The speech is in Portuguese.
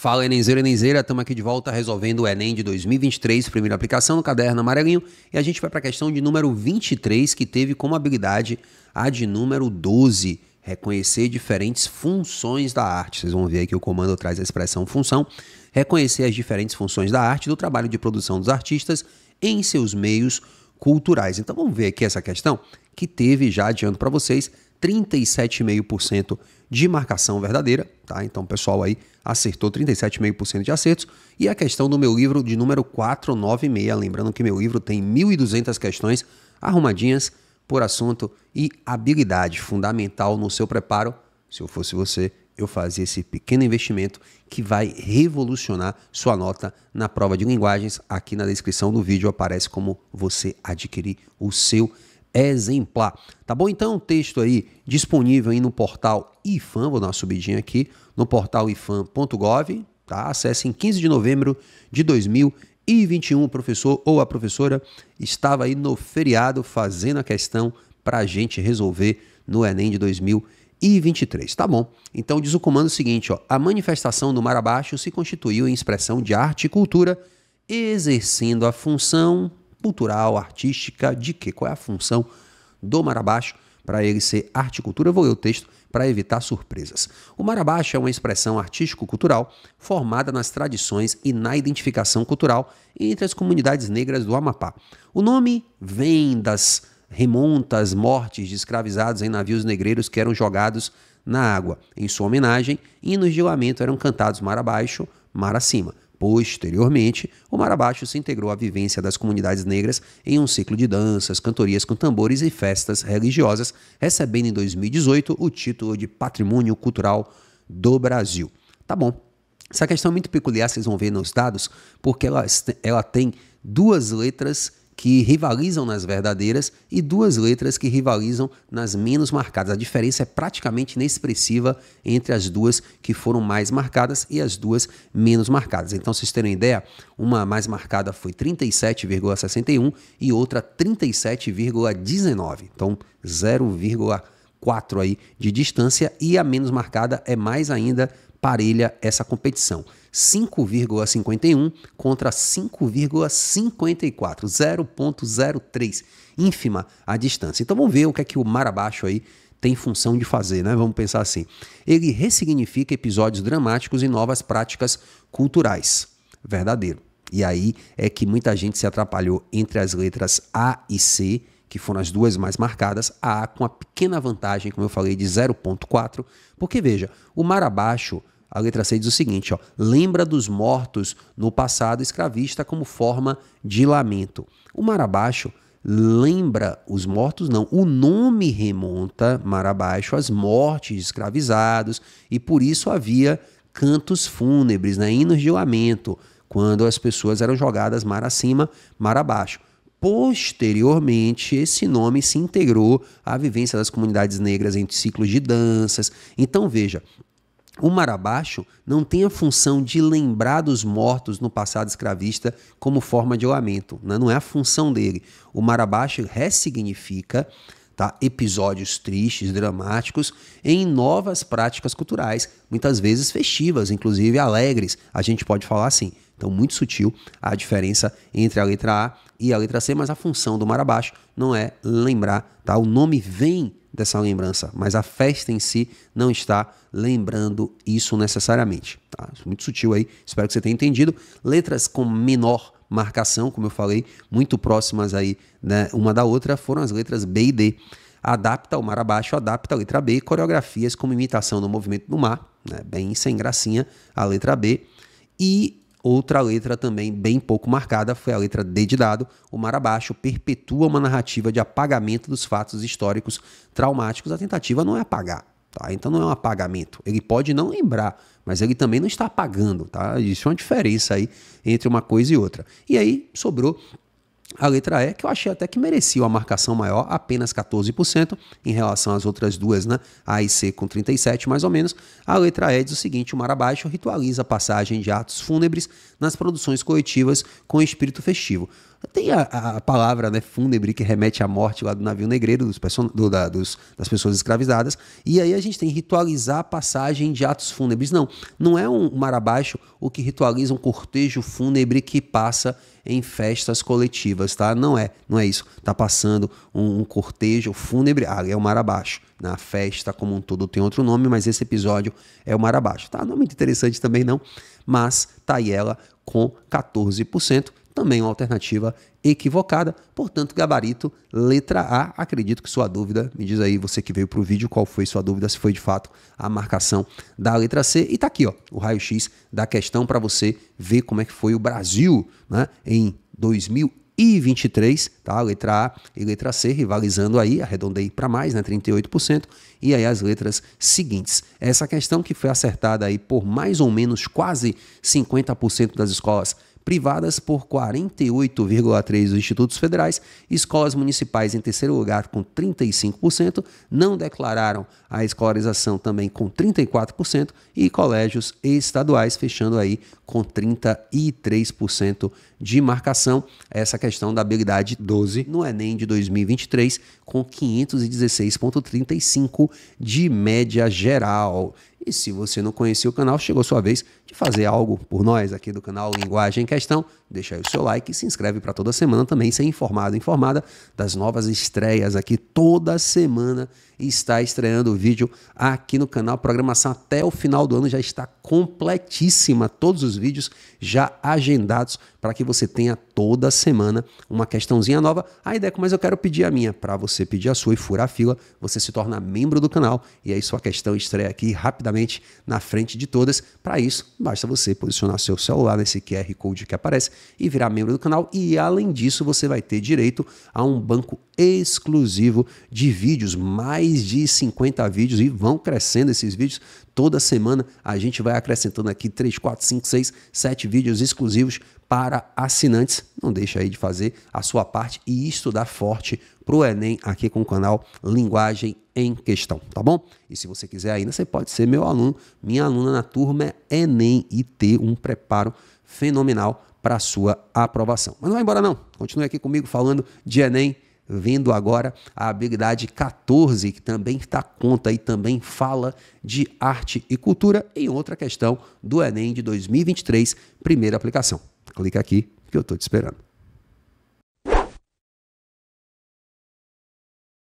Fala Enenzeira, Enenzeira, estamos aqui de volta resolvendo o Enem de 2023, primeira aplicação no caderno amarelinho, e a gente vai para a questão de número 23, que teve como habilidade a de número 12, reconhecer diferentes funções da arte. Vocês vão ver aí que o comando traz a expressão função, reconhecer as diferentes funções da arte do trabalho de produção dos artistas em seus meios culturais. Então vamos ver aqui essa questão que teve já adianto para vocês 37,5% de marcação verdadeira, tá? Então o pessoal aí acertou 37,5% de acertos. E a questão do meu livro de número 496, lembrando que meu livro tem 1.200 questões arrumadinhas por assunto e habilidade fundamental no seu preparo. Se eu fosse você, eu fazia esse pequeno investimento que vai revolucionar sua nota na prova de linguagens. Aqui na descrição do vídeo aparece como você adquirir o seu exemplar. Tá bom? Então, um texto aí disponível aí no portal IFAM, vou dar uma subidinha aqui, no portal ifam.gov, tá? Acesse em 15 de novembro de 2021. O professor ou a professora estava aí no feriado fazendo a questão para a gente resolver no Enem de 2023. Tá bom. Então, diz o comando seguinte: ó, a manifestação do mar abaixo se constituiu em expressão de arte e cultura, exercendo a função cultural, artística, de quê? Qual é a função do Marabaixo para ele ser arte e cultura? Eu vou ler o texto para evitar surpresas. O Marabaixo é uma expressão artístico-cultural formada nas tradições e na identificação cultural entre as comunidades negras do Amapá. O nome vem das remontas mortes de escravizados em navios negreiros que eram jogados na água. Em sua homenagem, hinos de lamento eram cantados mar abaixo, mar acima. Posteriormente, o Abaixo se integrou à vivência das comunidades negras em um ciclo de danças, cantorias com tambores e festas religiosas, recebendo em 2018 o título de Patrimônio Cultural do Brasil. Tá bom. Essa questão é muito peculiar, vocês vão ver nos dados, porque ela, ela tem duas letras que rivalizam nas verdadeiras e duas letras que rivalizam nas menos marcadas. A diferença é praticamente inexpressiva entre as duas que foram mais marcadas e as duas menos marcadas. Então, vocês terem ideia, uma mais marcada foi 37,61 e outra 37,19. Então, 0,4 aí de distância e a menos marcada é mais ainda parelha essa competição. 5,51 contra 5,54, 0,03, ínfima a distância. Então vamos ver o que é que o mar abaixo aí tem função de fazer, né? Vamos pensar assim. Ele ressignifica episódios dramáticos e novas práticas culturais. Verdadeiro. E aí é que muita gente se atrapalhou entre as letras A e C, que foram as duas mais marcadas, a A com a pequena vantagem, como eu falei, de 0.4, porque veja, o mar abaixo a letra C diz o seguinte: ó, lembra dos mortos no passado escravista como forma de lamento. O mar abaixo lembra os mortos, não. O nome remonta mar abaixo às mortes de escravizados e por isso havia cantos fúnebres, né, hinos de lamento, quando as pessoas eram jogadas mar acima, mar abaixo. Posteriormente, esse nome se integrou à vivência das comunidades negras entre ciclos de danças. Então, veja, o mar abaixo não tem a função de lembrar dos mortos no passado escravista como forma de lamento, né? não é a função dele. O mar abaixo ressignifica tá? episódios tristes, dramáticos, em novas práticas culturais, muitas vezes festivas, inclusive alegres. A gente pode falar assim: então, muito sutil a diferença entre a letra A e a letra C, mas a função do mar abaixo não é lembrar, tá? O nome vem dessa lembrança, mas a festa em si não está lembrando isso necessariamente, tá? Muito sutil aí, espero que você tenha entendido. Letras com menor marcação, como eu falei, muito próximas aí, né, uma da outra, foram as letras B e D. Adapta o mar abaixo, adapta a letra B, coreografias como imitação do movimento do mar, né, bem sem gracinha a letra B. E Outra letra também bem pouco marcada foi a letra D de dado. O mar abaixo perpetua uma narrativa de apagamento dos fatos históricos traumáticos. A tentativa não é apagar, tá? Então não é um apagamento. Ele pode não lembrar, mas ele também não está apagando, tá? Isso é uma diferença aí entre uma coisa e outra. E aí sobrou a letra E, que eu achei até que merecia uma marcação maior, apenas 14% em relação às outras duas, né? A e C com 37% mais ou menos. A letra E diz o seguinte: o Mar Abaixo ritualiza a passagem de atos fúnebres nas produções coletivas com espírito festivo. Tem a, a, palavra né, fúnebre que remete à morte lá do navio negreiro, dos, do, da, dos, das pessoas escravizadas. E aí a gente tem ritualizar a passagem de atos fúnebres. Não, não é um mar abaixo o que ritualiza um cortejo fúnebre que passa em festas coletivas, tá? Não é, não é isso. Tá passando um, um cortejo fúnebre, ah, é o mar abaixo. Na festa como um todo tem outro nome, mas esse episódio é o mar abaixo, tá? Não é muito interessante também não, mas tá aí ela com 14% também uma alternativa equivocada. Portanto, gabarito, letra A. Acredito que sua dúvida, me diz aí você que veio para o vídeo qual foi sua dúvida, se foi de fato a marcação da letra C. E está aqui ó, o raio-x da questão para você ver como é que foi o Brasil né, em 2000 e 23, tá? Letra A e letra C, rivalizando aí, arredondei para mais, né? 38%, e aí as letras seguintes. Essa questão que foi acertada aí por mais ou menos quase 50% das escolas privadas por 48,3% dos institutos federais, escolas municipais em terceiro lugar com 35%, não declararam a escolarização também com 34% e colégios estaduais fechando aí com 33% de marcação. Essa questão da habilidade 12 no Enem de 2023 com 516,35 de média geral. E se você não conhecia o canal, chegou sua vez de fazer algo por nós aqui do canal Linguagem em Questão, deixa aí o seu like e se inscreve para toda semana também ser informado, informada das novas estreias aqui toda semana está estreando o vídeo aqui no canal. A programação até o final do ano já está completíssima, todos os vídeos já agendados para que você tenha toda semana uma questãozinha nova. A ideia é mas eu quero pedir a minha, para você pedir a sua e furar a fila, você se torna membro do canal e aí sua questão estreia aqui rapidamente na frente de todas. Para isso, basta você posicionar seu celular nesse QR Code que aparece e virar membro do canal e além disso você vai ter direito a um banco exclusivo de vídeos mais mais de 50 vídeos e vão crescendo esses vídeos. Toda semana a gente vai acrescentando aqui 3, 4, 5, 6, 7 vídeos exclusivos para assinantes. Não deixa aí de fazer a sua parte e estudar forte para o Enem aqui com o canal Linguagem em Questão, tá bom? E se você quiser ainda, você pode ser meu aluno, minha aluna na turma é Enem e ter um preparo fenomenal para a sua aprovação. Mas não vai embora não, continue aqui comigo falando de Enem vindo agora a habilidade 14, que também está conta e também fala de arte e cultura em outra questão do Enem de 2023, primeira aplicação. Clica aqui que eu estou te esperando.